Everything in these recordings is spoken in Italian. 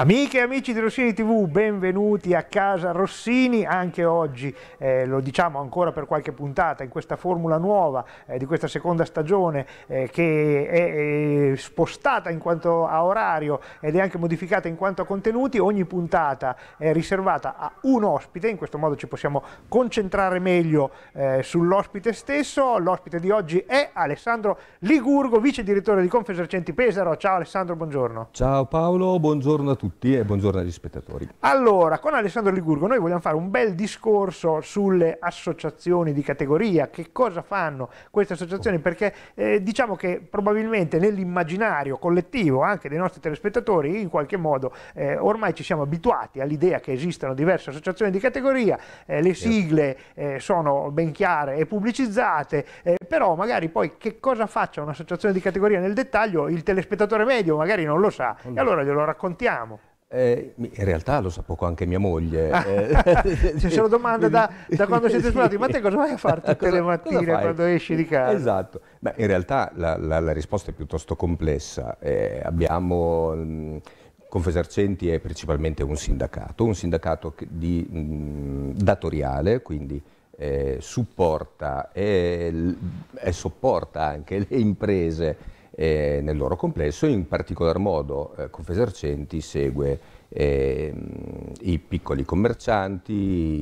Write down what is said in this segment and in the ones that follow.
Amiche e amici di Rossini TV, benvenuti a casa Rossini, anche oggi eh, lo diciamo ancora per qualche puntata in questa formula nuova eh, di questa seconda stagione eh, che è, è, spostata in quanto a orario ed è anche modificata in quanto a contenuti, ogni puntata è riservata a un ospite, in questo modo ci possiamo concentrare meglio eh, sull'ospite stesso, l'ospite di oggi è Alessandro Ligurgo, vice direttore di Confesercenti Pesaro, ciao Alessandro, buongiorno. Ciao Paolo, buongiorno a tutti tutti e buongiorno agli spettatori. Allora, con Alessandro Ligurgo noi vogliamo fare un bel discorso sulle associazioni di categoria, che cosa fanno queste associazioni, perché eh, diciamo che probabilmente nell'immaginario collettivo anche dei nostri telespettatori in qualche modo eh, ormai ci siamo abituati all'idea che esistano diverse associazioni di categoria, eh, le certo. sigle eh, sono ben chiare e pubblicizzate, eh, però magari poi che cosa faccia un'associazione di categoria nel dettaglio il telespettatore medio magari non lo sa allora. e mm. allora glielo raccontiamo. Eh, in realtà lo sa poco anche mia moglie. Ah, eh. Se lo domanda da, da quando siete sposati, ma te cosa vai a fare tutte le mattine quando esci di casa? Esatto, Beh, in realtà la, la, la, risposta è piuttosto complessa. Eh, abbiamo... Mh, Confesercenti è principalmente un sindacato, un sindacato di, mh, datoriale, quindi eh, supporta e, e, sopporta anche le imprese eh, nel loro complesso, in particolar modo eh, Confesercenti segue eh, i piccoli commercianti,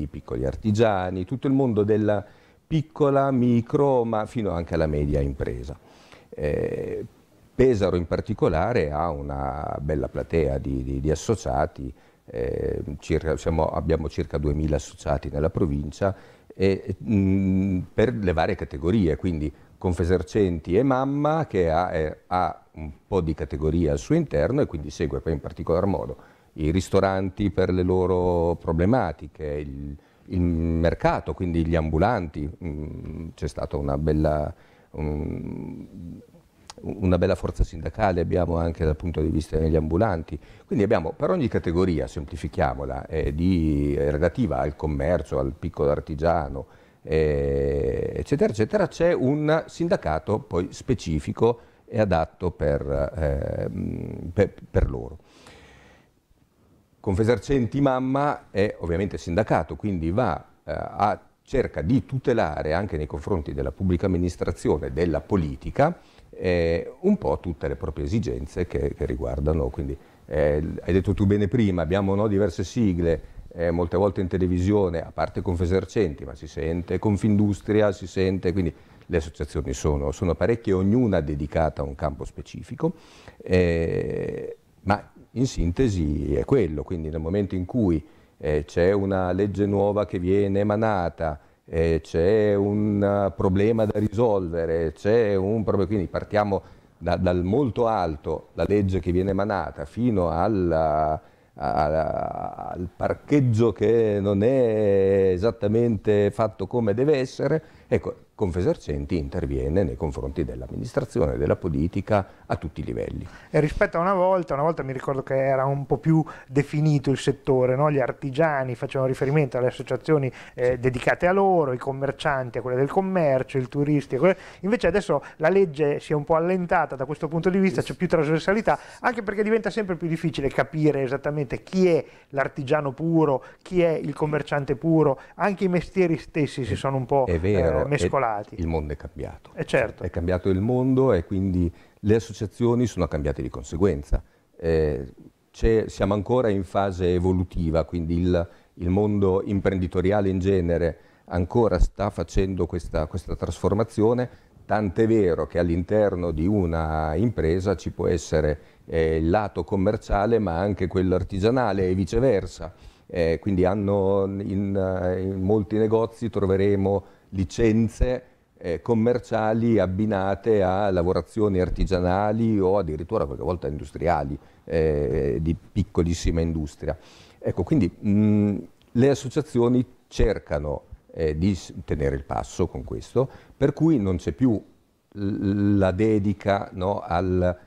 i piccoli artigiani, tutto il mondo della piccola, micro, ma fino anche alla media impresa. Eh, Pesaro in particolare ha una bella platea di, di, di associati eh, circa, siamo, abbiamo circa 2.000 associati nella provincia e, mh, mm, per le varie categorie, quindi Confesercenti e Mamma che ha, eh, ha, un po' di categorie al suo interno e quindi segue poi in particolar modo i ristoranti per le loro problematiche, il, il mercato, quindi gli ambulanti, mm, c'è stata una bella... Um, una bella forza sindacale abbiamo anche dal punto di vista degli ambulanti, quindi abbiamo per ogni categoria, semplifichiamola, eh, di, eh, relativa al commercio, al piccolo artigiano, eh, eccetera, eccetera, c'è un sindacato poi specifico e adatto per, eh, mm, per, per loro. Confesercenti Mamma è ovviamente sindacato, quindi va eh, a cerca di tutelare anche nei confronti della pubblica amministrazione, della politica, eh, un po' tutte le proprie esigenze che, che riguardano. Quindi, eh, hai detto tu bene prima, abbiamo no, diverse sigle, eh, molte volte in televisione, a parte Confesercenti, ma si sente, Confindustria si sente, quindi le associazioni sono, sono parecchie, ognuna dedicata a un campo specifico, eh, ma in sintesi è quello, quindi nel momento in cui eh, c'è una legge nuova che viene emanata, eh, c'è un eh, problema da risolvere, c'è un problema, quindi partiamo da, dal molto alto, la legge che viene emanata, fino alla, a, al parcheggio che non è esattamente fatto come deve essere, ecco, Confesercenti interviene nei confronti dell'amministrazione, della politica a tutti i livelli. E rispetto a una volta, una volta mi ricordo che era un po' più definito il settore, no? gli artigiani facevano riferimento alle associazioni eh, sì. dedicate a loro, i commercianti a quelle del commercio, i turisti a quelle... Invece adesso la legge si è un po' allentata da questo punto di vista, sì. c'è più trasversalità, anche perché diventa sempre più difficile capire esattamente chi è l'artigiano puro, chi è il commerciante puro, anche i mestieri stessi si sono un po' vero, eh, mescolati. È arruolati. Il mondo è cambiato. E eh, certo. È cambiato il mondo e quindi le associazioni sono cambiate di conseguenza. Eh, siamo ancora in fase evolutiva, quindi il, il, mondo imprenditoriale in genere ancora sta facendo questa, questa trasformazione, tant'è vero che all'interno di una impresa ci può essere eh, il lato commerciale ma anche quello artigianale e viceversa. Eh, quindi hanno in, eh, in molti negozi troveremo licenze eh, commerciali abbinate a lavorazioni artigianali o addirittura qualche volta industriali, eh, di piccolissima industria. Ecco, quindi mh, mm, le associazioni cercano eh, di tenere il passo con questo, per cui non c'è più la dedica no, al...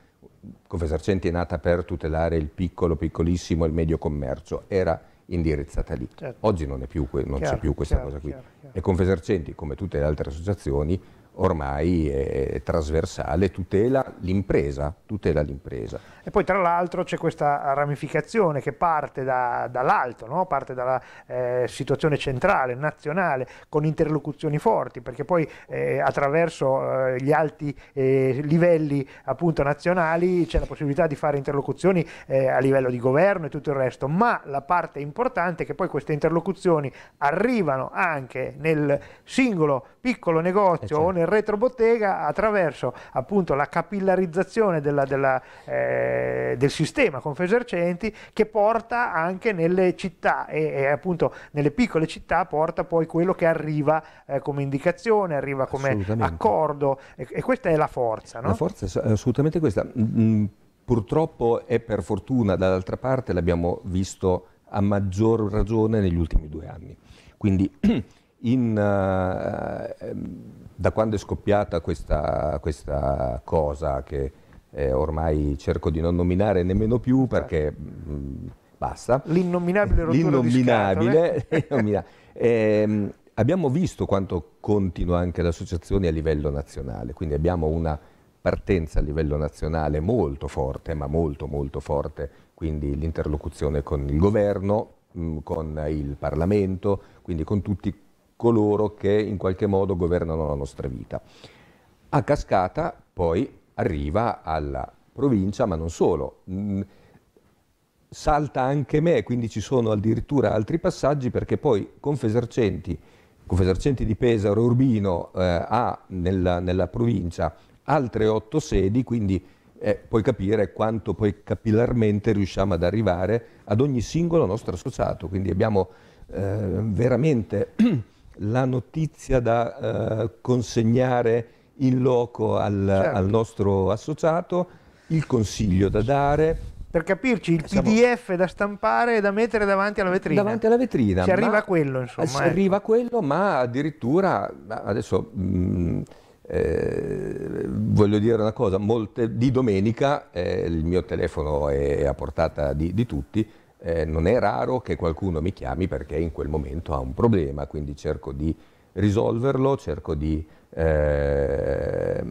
Confesercenti è nata per tutelare il piccolo, piccolissimo e il medio commercio, era indirizzata lì. Certo. Oggi non c'è più, que non chiaro, più questa chiaro, cosa qui. Chiaro, e Confesercenti, come tutte le altre associazioni, ormai è trasversale, tutela l'impresa, tutela l'impresa. E poi tra l'altro c'è questa ramificazione che parte da, dall'alto, no? parte dalla eh, situazione centrale, nazionale, con interlocuzioni forti, perché poi eh, attraverso eh, gli alti eh, livelli appunto nazionali c'è la possibilità di fare interlocuzioni eh, a livello di governo e tutto il resto, ma la parte importante è che poi queste interlocuzioni arrivano anche nel singolo piccolo negozio eh, certo. o nel retrobottega attraverso appunto la capillarizzazione della, della, eh, del sistema Confesercenti che porta anche nelle città e, e, appunto nelle piccole città porta poi quello che arriva eh, come indicazione, arriva come accordo e, e, questa è la forza. No? La forza è assolutamente questa. Mm, mm, purtroppo e per fortuna dall'altra parte l'abbiamo visto a maggior ragione negli ultimi due anni. Quindi in, uh, da quando è scoppiata questa, questa cosa che eh, ormai cerco di non nominare nemmeno più perché certo. mh, mm, basta. L'innominabile rottura di scatole. eh, abbiamo visto quanto continua anche l'associazione a livello nazionale, quindi abbiamo una partenza a livello nazionale molto forte, ma molto molto forte, quindi l'interlocuzione con il governo, mh, mm, con il Parlamento, quindi con tutti coloro che in qualche modo governano la nostra vita. A cascata poi arriva alla provincia, ma non solo. Mm, salta anche me, quindi ci sono addirittura altri passaggi perché poi Confesercenti, Confesercenti di Pesaro Urbino eh, ha nella, nella, provincia altre otto sedi, quindi eh, puoi capire quanto poi capillarmente riusciamo ad arrivare ad ogni singolo nostro associato, quindi abbiamo eh, veramente la notizia da eh, consegnare in loco al, certo. al, nostro associato, il consiglio da dare. Per capirci, il Siamo... PDF da stampare e da mettere davanti alla vetrina. Davanti alla vetrina. Si arriva a quello, insomma. Si ecco. arriva a quello, ma addirittura, adesso mh, mm, eh, voglio dire una cosa, molte, di domenica eh, il mio telefono è a portata di, di tutti, eh, non è raro che qualcuno mi chiami perché in quel momento ha un problema, quindi cerco di risolverlo, cerco di, eh,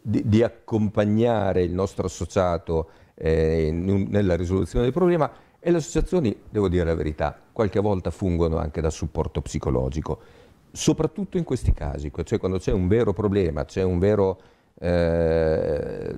di, di accompagnare il nostro associato eh, in, nella risoluzione del problema e le associazioni, devo dire la verità, qualche volta fungono anche da supporto psicologico, soprattutto in questi casi, cioè quando c'è un vero problema, c'è un vero... Eh,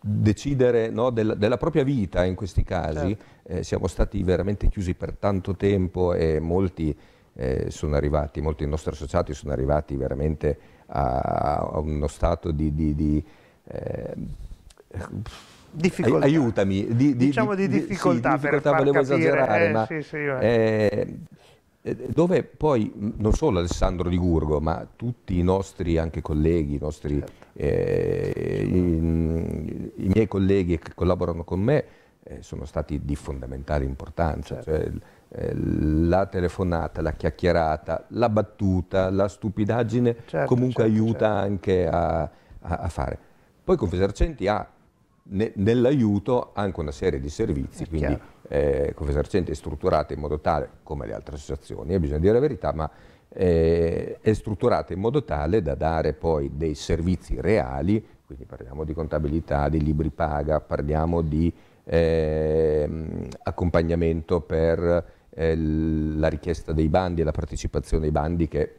decidere no, del, della propria vita in questi casi. Certo. Eh, siamo stati veramente chiusi per tanto tempo e molti eh, sono arrivati, molti dei nostri associati sono arrivati veramente a, a uno stato di... di, di eh, difficoltà. aiutami, di, diciamo di, difficoltà, sì, difficoltà per volevo capire, esagerare, eh, ma, sì, sì, eh, dove poi mm, non solo Alessandro di Gurgo, ma tutti i nostri anche colleghi, i, nostri, certo. eh, i, mm, i miei colleghi che collaborano con me eh, sono stati di fondamentale importanza. Certo. Cioè, eh, la telefonata, la chiacchierata, la battuta, la stupidaggine certo, comunque certo, aiuta certo. anche a, a, a fare. Poi Confesercenti ha ne, nell'aiuto anche una serie di servizi, è quindi eh, Confesercenti è strutturata in modo tale, come le altre associazioni, bisogna dire la verità, ma eh, è strutturata in modo tale da dare poi dei servizi reali, quindi parliamo di contabilità, di libri paga, parliamo di eh, accompagnamento per eh, la richiesta dei bandi e la partecipazione ai bandi che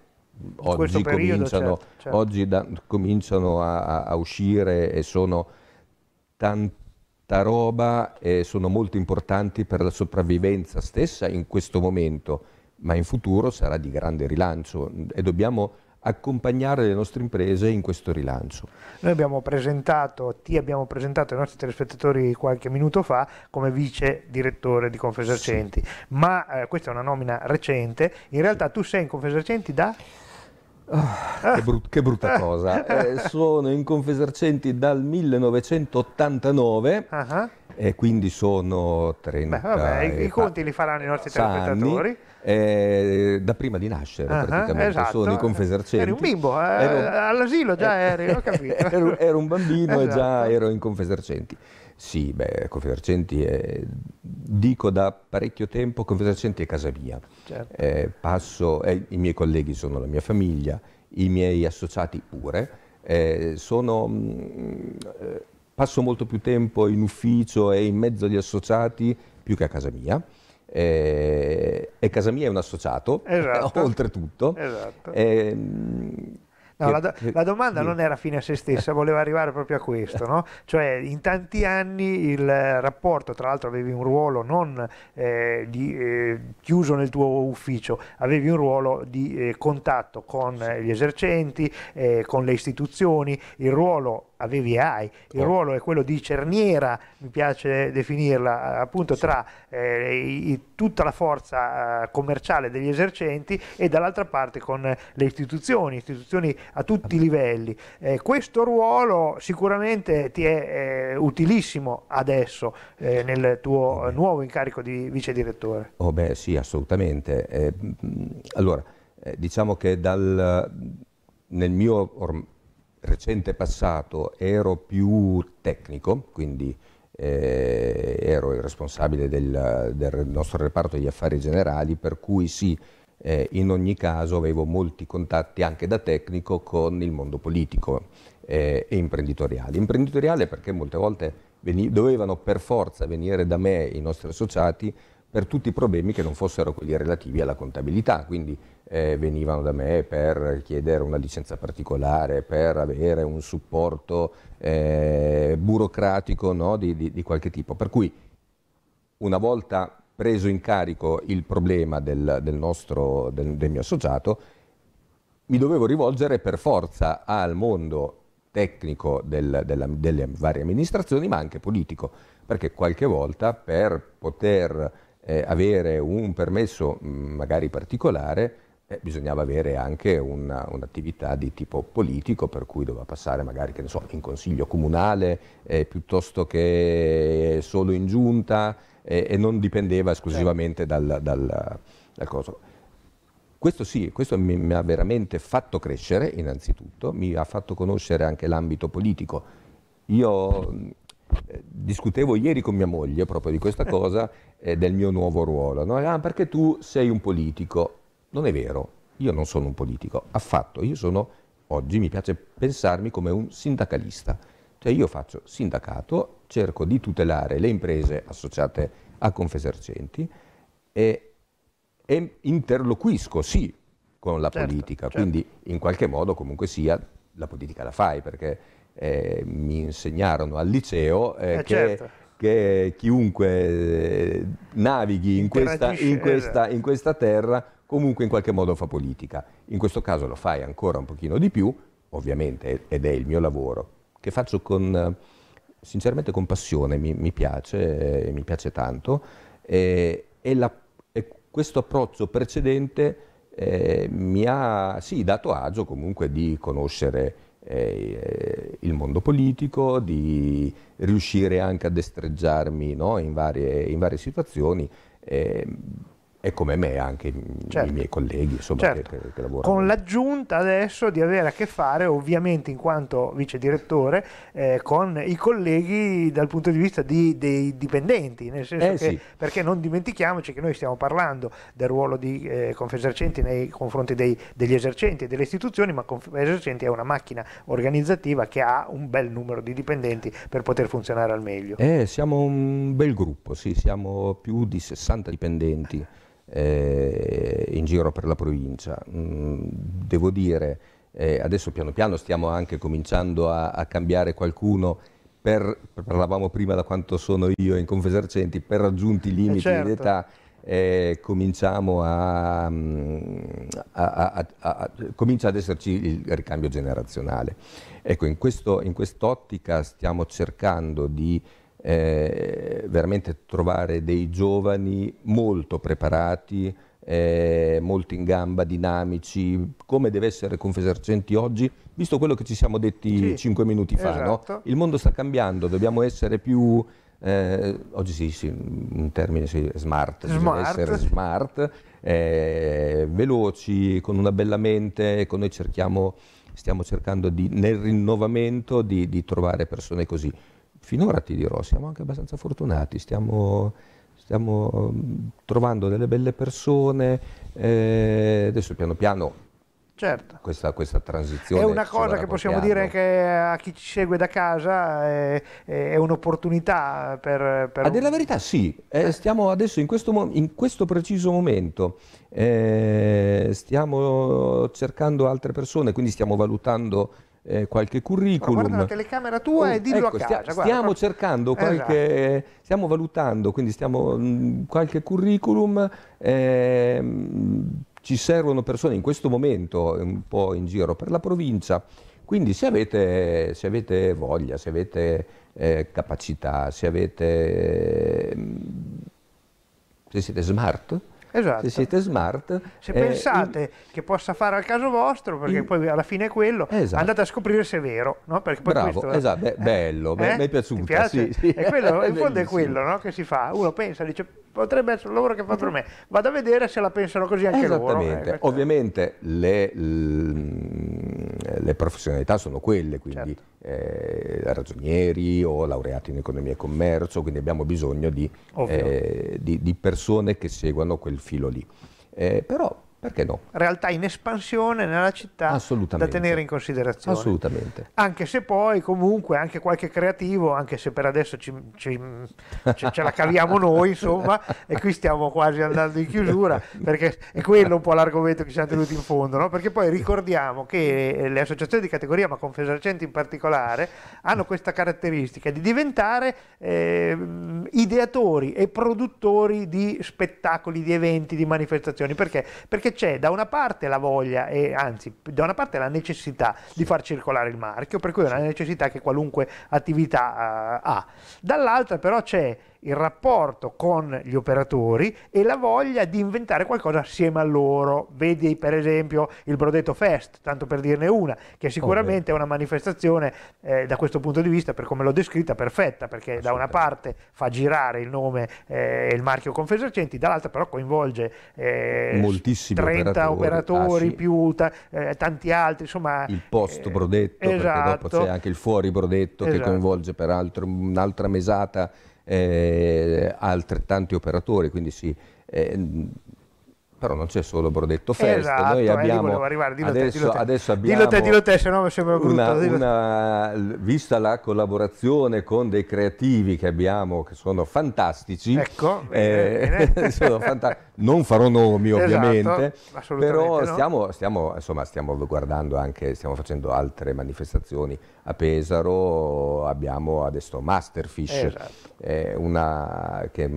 oggi, periodo, cominciano, certo, certo. oggi da, cominciano, a, a uscire e sono tanta roba e sono molto importanti per la sopravvivenza stessa in questo momento, ma in futuro sarà di grande rilancio e dobbiamo accompagnare le nostre imprese in questo rilancio. Noi abbiamo presentato, ti abbiamo presentato ai nostri telespettatori qualche minuto fa come vice direttore di Confesercenti, sì. ma eh, questa è una nomina recente, in realtà sì. tu sei in Confesercenti da? Oh, che, brut- che, brutta cosa. Eh, sono in Confesercenti dal 1989 uh-huh. e quindi sono 30 Beh, vabbè, i, i conti li faranno i nostri telespettatori. Eh, da prima di nascere uh-huh, praticamente, esatto. sono in Confesercenti. Eri un bimbo, eh, ero... all'asilo già eri, ho capito. ero, ero, un bambino esatto. e già esatto. ero in Confesercenti. Sì, beh, Confesercenti è, dico da parecchio tempo, Confesercenti è casa mia. Certo. Eh, passo, eh, I miei colleghi sono la mia famiglia, i miei associati pure. Eh, sono, mh, mm, eh, passo molto più tempo in ufficio e in mezzo agli associati più che a casa mia. Eh, e casa mia è un associato, esatto. oltretutto. Esatto. Ehm, No, la, do la, domanda non era fine a se stessa, voleva arrivare proprio a questo, no? cioè in tanti anni il rapporto, tra l'altro avevi un ruolo non eh, di, eh, chiuso nel tuo ufficio, avevi un ruolo di eh, contatto con eh, gli esercenti, eh, con le istituzioni, il ruolo a hai, Il certo. ruolo è quello di cerniera, mi piace definirla, eh, appunto tra eh, i, tutta la forza eh, commerciale degli esercenti e dall'altra parte con le istituzioni, istituzioni a tutti i livelli. Eh, questo ruolo sicuramente ti è eh, utilissimo adesso eh, nel tuo nuovo incarico di vice direttore. Oh beh sì, assolutamente. Mm, allora, diciamo che dal, nel mio recente passato ero più tecnico, quindi eh, ero il responsabile del, del, nostro reparto degli affari generali, per cui sì, eh, in ogni caso avevo molti contatti anche da tecnico con il mondo politico eh, e imprenditoriale. Imprenditoriale perché molte volte dovevano per forza venire da me i nostri associati per tutti i problemi che non fossero quelli relativi alla contabilità, quindi eh, venivano da me per chiedere una licenza particolare, per avere un supporto eh, burocratico no, di, di, di, qualche tipo. Per cui una volta preso in carico il problema del, del, nostro, del, del mio associato, mi dovevo rivolgere per forza al mondo tecnico del, della, delle varie amministrazioni, ma anche politico, perché qualche volta per poter eh, avere un permesso mm, magari particolare, eh, bisognava avere anche un'attività un di tipo politico per cui doveva passare magari so, in consiglio comunale eh, piuttosto che solo in giunta eh, e non dipendeva esclusivamente dal, dal, dal coso. Questo sì, questo mi, mi, ha veramente fatto crescere innanzitutto, mi ha fatto conoscere anche l'ambito politico. Io eh, discutevo ieri con mia moglie proprio di questa eh. cosa eh, del mio nuovo ruolo. No? Ah, perché tu sei un politico. Non è vero, io non sono un politico, affatto. Io sono, oggi mi piace pensarmi come un sindacalista. Cioè io faccio sindacato, cerco di tutelare le imprese associate a Confesercenti e, e interloquisco, sì, con la certo, politica. Certo. Quindi in qualche modo comunque sia la politica la fai perché eh, mi insegnarono al liceo eh, eh che, certo. che, chiunque eh, navighi in questa, in, eh, questa, certo. in questa terra comunque in qualche modo fa politica. In questo caso lo fai ancora un pochino di più, ovviamente, ed è il mio lavoro, che faccio con, sinceramente con passione, mi, mi piace, eh, mi piace tanto, eh, e, la, e, questo approccio precedente eh, mi ha sì, dato agio comunque di conoscere eh, eh, il mondo politico, di riuscire anche a destreggiarmi no? in, varie, in, varie, situazioni. Eh, e come me anche certo. i miei colleghi insomma, certo. che, che, che lavorano. Con l'aggiunta adesso di avere a che fare ovviamente in quanto vice direttore eh, con i colleghi dal punto di vista di, dei dipendenti, nel senso eh, che sì. perché non dimentichiamoci che noi stiamo parlando del ruolo di eh, Confesercenti nei confronti dei, degli esercenti e delle istituzioni, ma Confesercenti è una macchina organizzativa che ha un bel numero di dipendenti per poter funzionare al meglio. Eh, siamo un bel gruppo, sì, siamo più di 60 dipendenti eh, in giro per la provincia. Mm, devo dire, eh, adesso piano piano stiamo anche cominciando a, a cambiare qualcuno per, parlavamo prima da quanto sono io in Confesercenti, per raggiunti i eh, limiti certo. di età eh, cominciamo mm, a, a, a, a, comincia ad esserci il ricambio generazionale. Ecco, in, questo, in quest'ottica stiamo cercando di eh, veramente trovare dei giovani molto preparati, eh, molto in gamba, dinamici, come deve essere Confesercenti oggi, visto quello che ci siamo detti cinque minuti fa, esatto. no? il mondo sta cambiando, dobbiamo essere più... Eh, oggi sì, sì, un termine sì, smart, smart. essere smart, eh, veloci, con una bella mente, ecco, noi cerchiamo, stiamo cercando di, nel rinnovamento di, di trovare persone così finora ti dirò, siamo anche abbastanza fortunati, stiamo, stiamo mm, trovando delle belle persone, eh, adesso piano piano Certo. Questa, questa, transizione. È una cosa che possiamo dire anche a chi ci segue da casa, è, è un'opportunità per... per... A della verità sì, eh, stiamo adesso in questo, in questo preciso momento, eh, stiamo cercando altre persone, quindi stiamo valutando eh, qualche curriculum. Ma guarda la telecamera tua oh, e dillo ecco, a casa. Stia, stiamo guarda, cercando qualche, esatto. stiamo valutando, quindi stiamo mh, mm, qualche curriculum. Eh, ci servono persone in questo momento un po' in giro per la provincia. Quindi se avete, se avete voglia, se avete eh, capacità, se avete mm, se siete smart, Esatto. Se siete smart. Se eh, pensate in... che possa fare al caso vostro, perché in... poi alla fine è quello, esatto. andate a scoprire se è vero. No? Perché poi Bravo, questo... esatto, Beh, eh, bello, eh? mi è piaciuto. piace? Sì, sì. È quello, in fondo è quello no? che si fa. Uno pensa, dice potrebbe essere un lavoro che fa per mhm. me. Vado a vedere se la pensano così anche loro. Eh, Ovviamente le, le, professionalità sono quelle, quindi certo. eh, ragionieri o laureati in economia e commercio, quindi abbiamo bisogno di, eh, di, di persone che seguano quel filo lì. Eh, però perché no? Realtà in espansione nella città da tenere in considerazione. Assolutamente. Anche se poi comunque anche qualche creativo, anche se per adesso ci, ci, ce, ce, la caviamo noi insomma, e qui stiamo quasi andando in chiusura, perché è quello un po' l'argomento che ci siamo tenuti in fondo, no? perché poi ricordiamo che le associazioni di categoria, ma Confesercenti in particolare, hanno questa caratteristica di diventare eh, ideatori e produttori di spettacoli, di eventi, di manifestazioni. Perché? Perché perché c'è da una parte la voglia e anzi da una parte la necessità di far circolare il marchio, per cui è una necessità che qualunque attività uh, ha, dall'altra però c'è il rapporto con gli operatori e la voglia di inventare qualcosa assieme a loro. Vedi per esempio il Brodetto Fest, tanto per dirne una, che sicuramente oh, è una manifestazione eh, da questo punto di vista, per come l'ho descritta, perfetta, perché da una parte fa girare il nome e eh, il marchio Confesercenti, dall'altra però coinvolge eh, 30 operatori, operatori ah, più ta- eh, tanti altri, insomma... Il post eh, Brodetto, esatto. perché dopo esatto. c'è anche il fuori Brodetto esatto. che coinvolge peraltro un'altra mesata eh, altrettanti operatori, quindi si, eh, però non c'è solo Brodetto Fest, esatto, noi abbiamo arrivare, dillo adesso, te, dillo adesso abbiamo dillo te, dillo te, se no mi sembra brutto. Una, una, vista la collaborazione con dei creativi che abbiamo, che sono fantastici, ecco, eh, bene, sono fanta non farò nomi esatto, ovviamente, però no. stiamo, insomma, stiamo guardando anche, stiamo facendo altre manifestazioni a Pesaro, abbiamo adesso Masterfish, esatto. eh, una che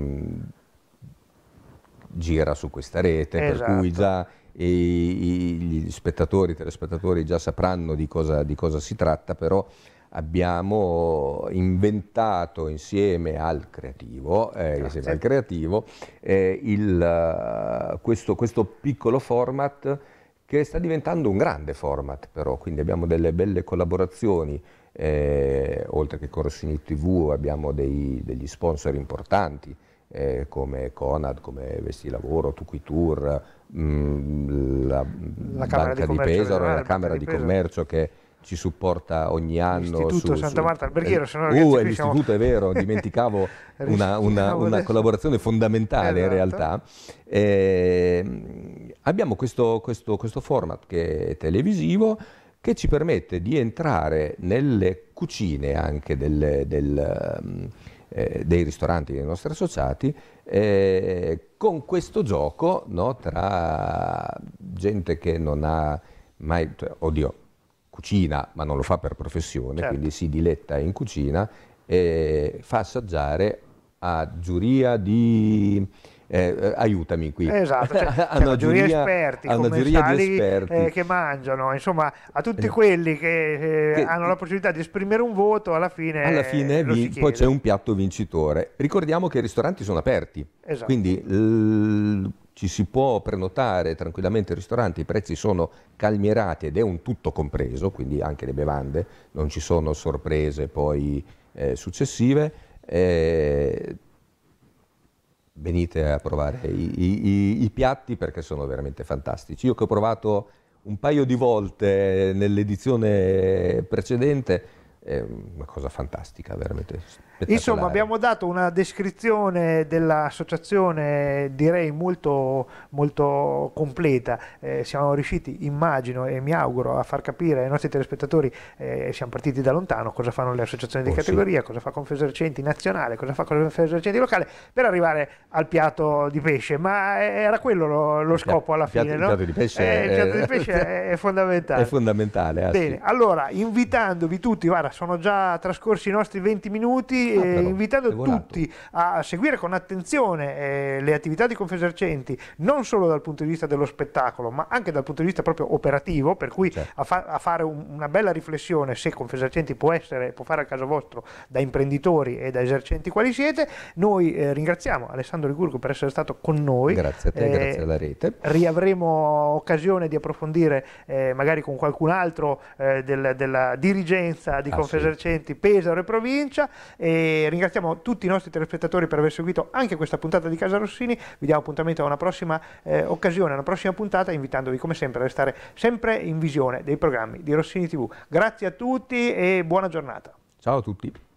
gira su questa rete, esatto. per cui esatto. già i, gli spettatori, i telespettatori già sapranno di cosa, di cosa si tratta, però abbiamo inventato insieme al creativo, eh, insieme al creativo eh, il, eh, questo, questo, piccolo format che sta diventando un grande format però, quindi abbiamo delle belle collaborazioni, eh, oltre che con Rossini TV abbiamo dei, degli sponsor importanti, eh, come Conad, come Vestilavoro, Tuquitur, mh, mm, la, la Banca di, di Pesaro, la Camera di, di Commercio che ci supporta ogni anno. L'Istituto su, Santa Marta al Berghiero, eh, se no uh, l'Istituto siamo... è vero, dimenticavo una, una, una collaborazione fondamentale esatto. in realtà. Eh, abbiamo questo, questo, questo format che è televisivo che ci permette di entrare nelle cucine anche del, del eh, dei ristoranti dei nostri associati, eh, con questo gioco no, tra gente che non ha mai, cioè, oddio, cucina, ma non lo fa per professione, certo. quindi si diletta in cucina e fa assaggiare a giuria di eh, eh, aiutami qui. Esatto, cioè, a una giuria, giuria esperti, a una giuria di esperti eh, che mangiano, insomma a tutti eh. quelli che, eh, che, hanno la possibilità di esprimere un voto, alla fine, alla fine vi, poi c'è un piatto vincitore. Ricordiamo che i ristoranti sono aperti, esatto. quindi l- ci si può prenotare tranquillamente il ristorante, i prezzi sono calmierati ed è un tutto compreso, quindi anche le bevande, non ci sono sorprese poi eh, successive. Eh, venite a provare i, i, i, piatti perché sono veramente fantastici. Io che ho provato un paio di volte nell'edizione precedente, è una cosa fantastica, veramente. Insomma, abbiamo dato una descrizione dell'associazione direi molto, molto completa. Eh, siamo riusciti, immagino e mi auguro, a far capire ai nostri telespettatori, eh, siamo partiti da lontano, cosa fanno le associazioni oh, di categoria, sì. cosa fa Confesercenti nazionale, cosa fa Confesercenti locale, per arrivare al piatto di pesce. Ma eh, era quello lo, lo scopo alla fine. Il piatto, no? piatto di pesce, eh, è... Piatto di pesce è fondamentale. È fondamentale. Ah, Bene, sì. allora invitandovi tutti, guarda, sono già trascorsi i nostri 20 minuti ah, invitando tutti a seguire con attenzione eh, le attività di Confesercenti, non solo dal punto di vista dello spettacolo, ma anche dal punto di vista proprio operativo, per cui certo. a, fa a, fare un, una bella riflessione se Confesercenti può essere, può fare a caso vostro da imprenditori e da esercenti quali siete. Noi eh, ringraziamo Alessandro Ligurgo per essere stato con noi. Grazie a te, eh, grazie alla rete. Riavremo occasione di approfondire eh, magari con qualcun altro eh, del, della dirigenza di ah, Confesercenti sì. Pesaro e provincia. E ringraziamo tutti i nostri telespettatori per aver seguito anche questa puntata di Casa Rossini, vi diamo appuntamento a una prossima eh, occasione, a una prossima puntata, invitandovi come sempre a restare sempre in visione dei programmi di Rossini TV. Grazie a tutti e buona giornata. Ciao a tutti.